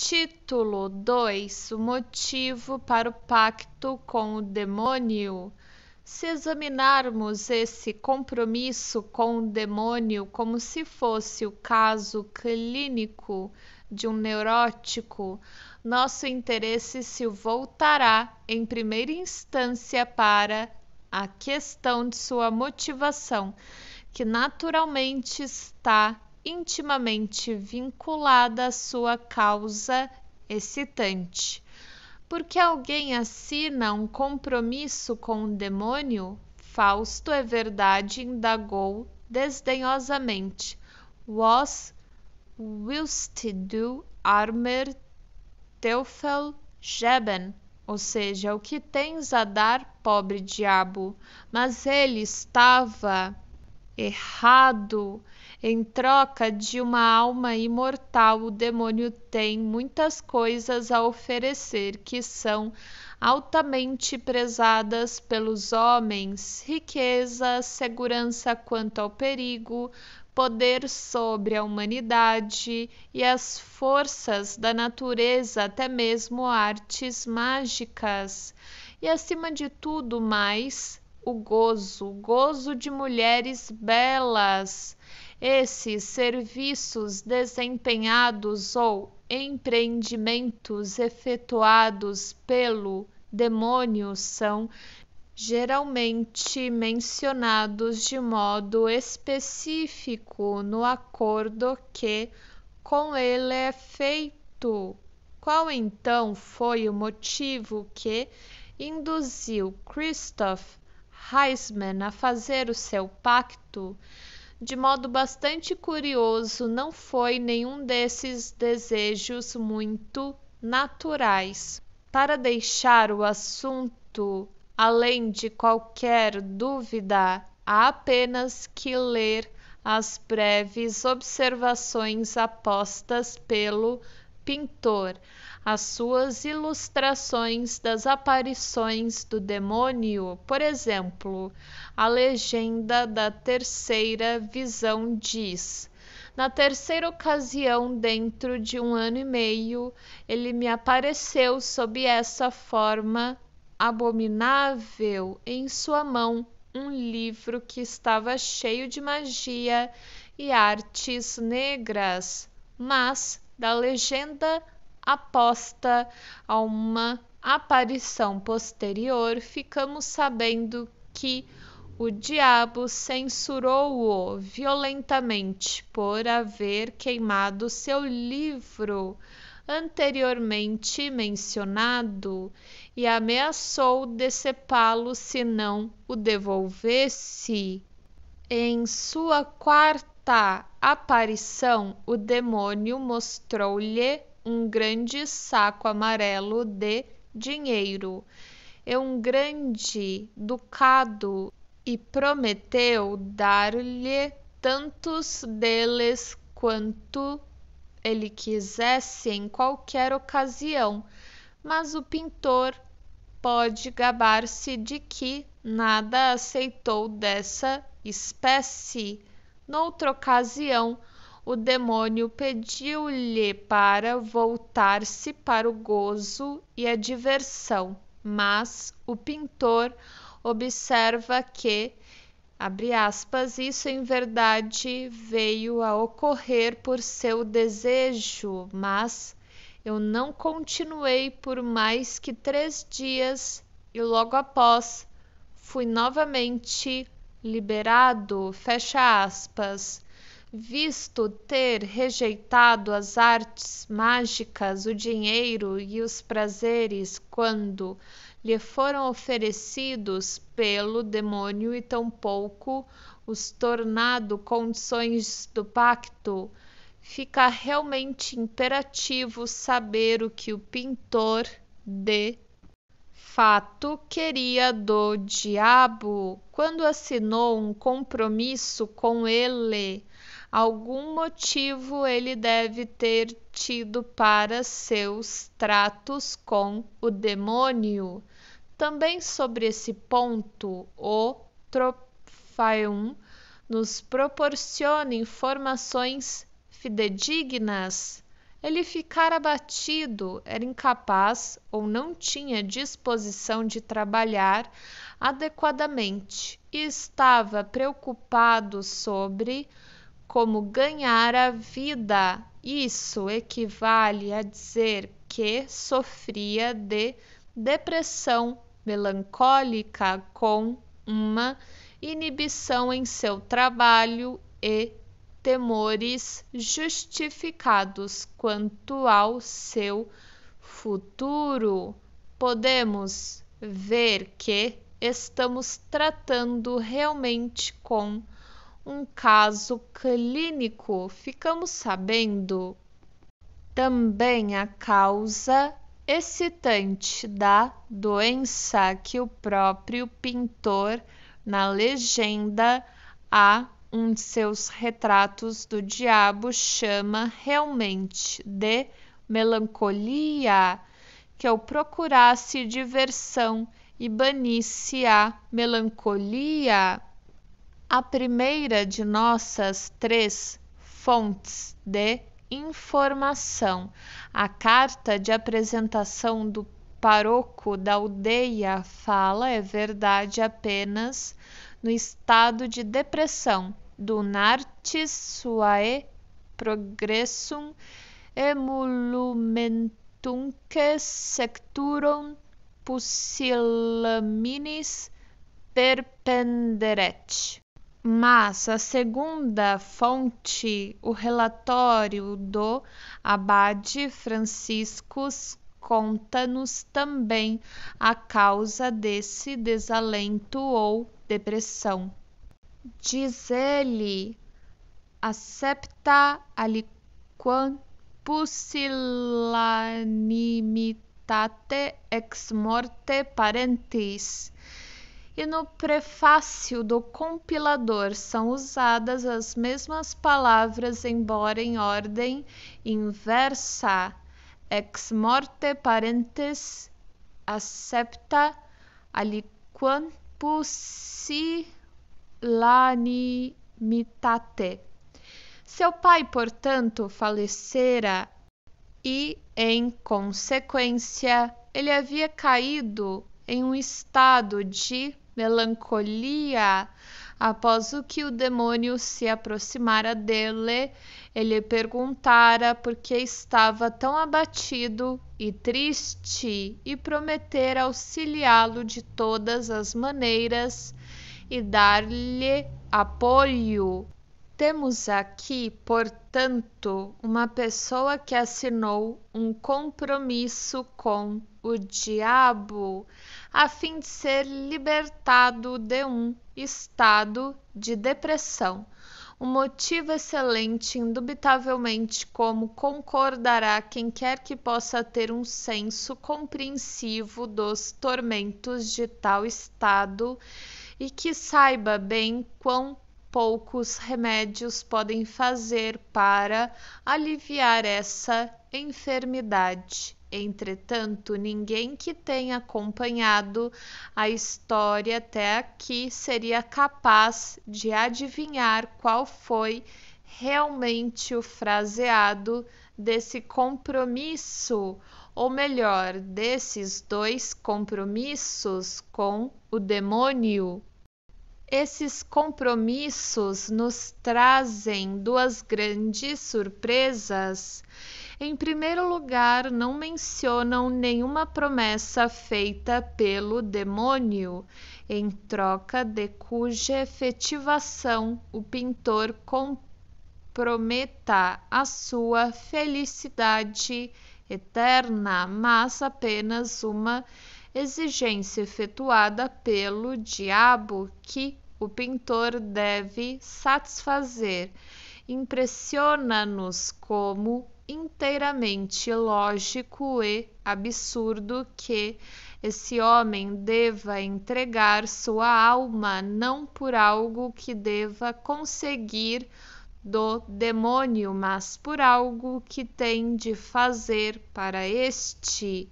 Título 2: O motivo para o pacto com o demônio. Se examinarmos esse compromisso com o demônio como se fosse o caso clínico de um neurótico, nosso interesse se voltará em primeira instância para a questão de sua motivação, que naturalmente está intimamente vinculada à sua causa excitante. Porque alguém assina um compromisso com o demônio? Fausto, é verdade, indagou desdenhosamente. Was willst du armer Teufel Jeben, ou seja, o que tens a dar, pobre diabo. Mas ele estava errado. Em troca de uma alma imortal, o demônio tem muitas coisas a oferecer que são altamente prezadas pelos homens: riqueza, segurança quanto ao perigo, poder sobre a humanidade e as forças da natureza, até mesmo artes mágicas. E acima de tudo mais, o gozo, o gozo de mulheres belas esses serviços desempenhados ou empreendimentos efetuados pelo demônio são geralmente mencionados de modo específico no acordo que com ele é feito. Qual então foi o motivo que induziu Christoph Heisman a fazer o seu pacto? De modo bastante curioso, não foi nenhum desses desejos muito naturais. Para deixar o assunto além de qualquer dúvida, há apenas que ler as breves observações apostas pelo pintor as suas ilustrações das aparições do demônio, por exemplo, a legenda da terceira visão diz. Na terceira ocasião, dentro de um ano e meio, ele me apareceu sob essa forma abominável, em sua mão um livro que estava cheio de magia e artes negras, mas da legenda aposta a uma aparição posterior, ficamos sabendo que o diabo censurou-o violentamente por haver queimado seu livro anteriormente mencionado e ameaçou decepá-lo se não o devolvesse. Em sua quarta aparição, o demônio mostrou-lhe um grande saco amarelo de dinheiro É um grande ducado e prometeu dar-lhe tantos deles quanto ele quisesse em qualquer ocasião, mas o pintor pode gabar-se de que nada aceitou dessa espécie noutra ocasião o demônio pediu-lhe para voltar-se para o gozo e a diversão, mas o pintor observa que, abre aspas, isso em verdade veio a ocorrer por seu desejo, mas eu não continuei por mais que três dias e logo após fui novamente liberado, fecha aspas visto ter rejeitado as artes mágicas, o dinheiro e os prazeres quando lhe foram oferecidos pelo demônio e tampouco os tornado condições do pacto, fica realmente imperativo saber o que o pintor de fato queria do diabo quando assinou um compromisso com ele Algum motivo ele deve ter tido para seus tratos com o demônio. Também sobre esse ponto, o Tropfaeum nos proporciona informações fidedignas. Ele ficara abatido, era incapaz ou não tinha disposição de trabalhar adequadamente e estava preocupado sobre como ganhar a vida. Isso equivale a dizer que sofria de depressão melancólica com uma inibição em seu trabalho e temores justificados quanto ao seu futuro. Podemos ver que estamos tratando realmente com um caso clínico, ficamos sabendo também a causa excitante da doença que o próprio pintor, na legenda a um de seus retratos do diabo, chama realmente de melancolia, que eu procurasse diversão e banisse a melancolia a primeira de nossas três fontes de informação, a carta de apresentação do paroco da aldeia fala é verdade apenas no estado de depressão do nartis suae progressum emolumentunque secturum pusillaminis perpenderet mas a segunda fonte, o relatório do abade Francisco conta-nos também a causa desse desalento ou depressão. Diz ele: "Acepta aliquam pusillanimitate ex morte parentes." e no prefácio do compilador são usadas as mesmas palavras, embora em ordem inversa, ex morte parentes accepta aliquam pusillanimitate. Seu pai, portanto, falecera e, em consequência, ele havia caído em um estado de melancolia. Após o que o demônio se aproximara dele, ele perguntara por que estava tão abatido e triste e prometer auxiliá-lo de todas as maneiras e dar-lhe apoio. Temos aqui, portanto, uma pessoa que assinou um compromisso com o diabo a fim de ser libertado de um estado de depressão. Um motivo excelente, indubitavelmente, como concordará quem quer que possa ter um senso compreensivo dos tormentos de tal estado e que saiba bem quão poucos remédios podem fazer para aliviar essa enfermidade. Entretanto, ninguém que tenha acompanhado a história até aqui seria capaz de adivinhar qual foi realmente o fraseado desse compromisso, ou melhor, desses dois compromissos com o demônio. Esses compromissos nos trazem duas grandes surpresas. Em primeiro lugar, não mencionam nenhuma promessa feita pelo demônio, em troca de cuja efetivação o pintor comprometa a sua felicidade eterna, mas apenas uma exigência efetuada pelo diabo que o pintor deve satisfazer. Impressiona-nos como inteiramente lógico e absurdo que esse homem deva entregar sua alma não por algo que deva conseguir do demônio, mas por algo que tem de fazer para este.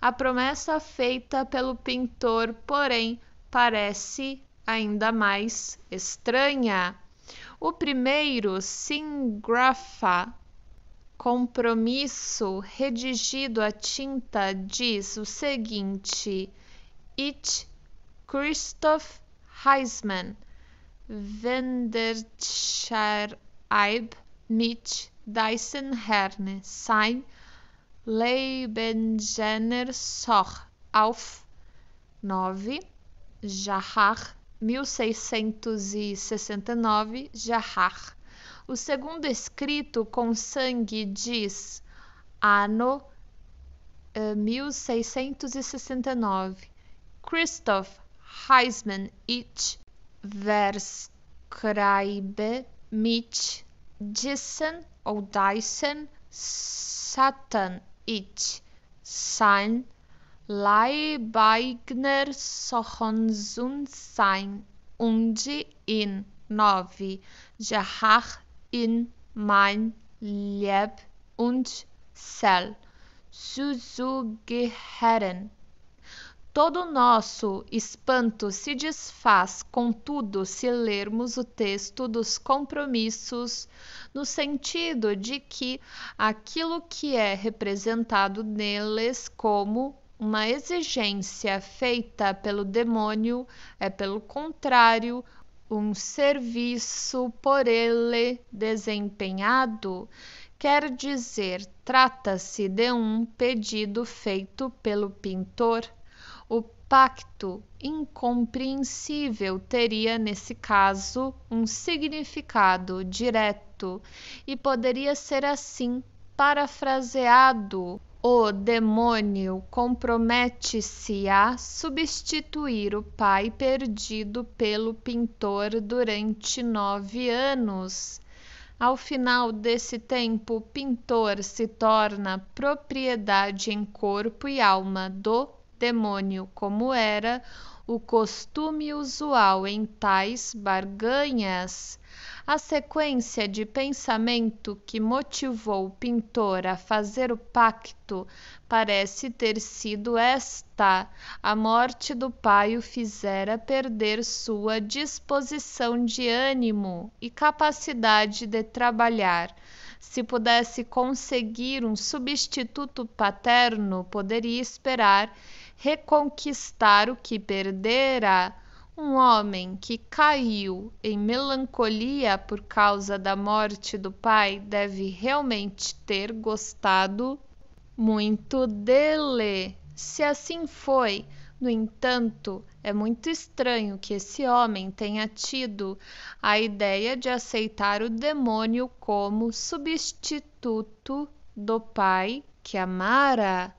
A promessa feita pelo pintor, porém, parece ainda mais estranha. O primeiro, Singrafa, compromisso redigido a tinta, diz o seguinte: It Christoph Heisman, Wenderscheid Aib, Mitch, Dyson-Herne, Sein, Jenner, Soch, Auf, 9, Jahar, 1669, Jahar. O segundo escrito com sangue diz ano uh, eh, 1669. Christoph Heisman Ich Verskreibe Mitch, Jason ou Dyson, Satan, Ich, Sein, Leibeigner, Sohonsun, Sein, Onde, In, Nove, Jahach, In, Mein, Lieb und Sel. Zu, zu Todo o nosso espanto se desfaz, contudo, se lermos o texto dos compromissos, no sentido de que aquilo que é representado neles como uma exigência feita pelo demônio é, pelo contrário, um serviço por ele desempenhado quer dizer, trata-se de um pedido feito pelo pintor o pacto incompreensível teria, nesse caso, um significado direto e poderia ser assim parafraseado o demônio compromete-se a substituir o pai perdido pelo pintor durante nove anos. Ao final desse tempo, o pintor se torna propriedade em corpo e alma do demônio, como era o costume usual em tais barganhas. A sequência de pensamento que motivou o pintor a fazer o pacto parece ter sido esta: a morte do pai o fizera perder sua disposição de ânimo e capacidade de trabalhar. Se pudesse conseguir um substituto paterno, poderia esperar reconquistar o que perdera. Um homem que caiu em melancolia por causa da morte do pai deve realmente ter gostado muito dele. Se assim foi, no entanto, é muito estranho que esse homem tenha tido a ideia de aceitar o demônio como substituto do pai que amara.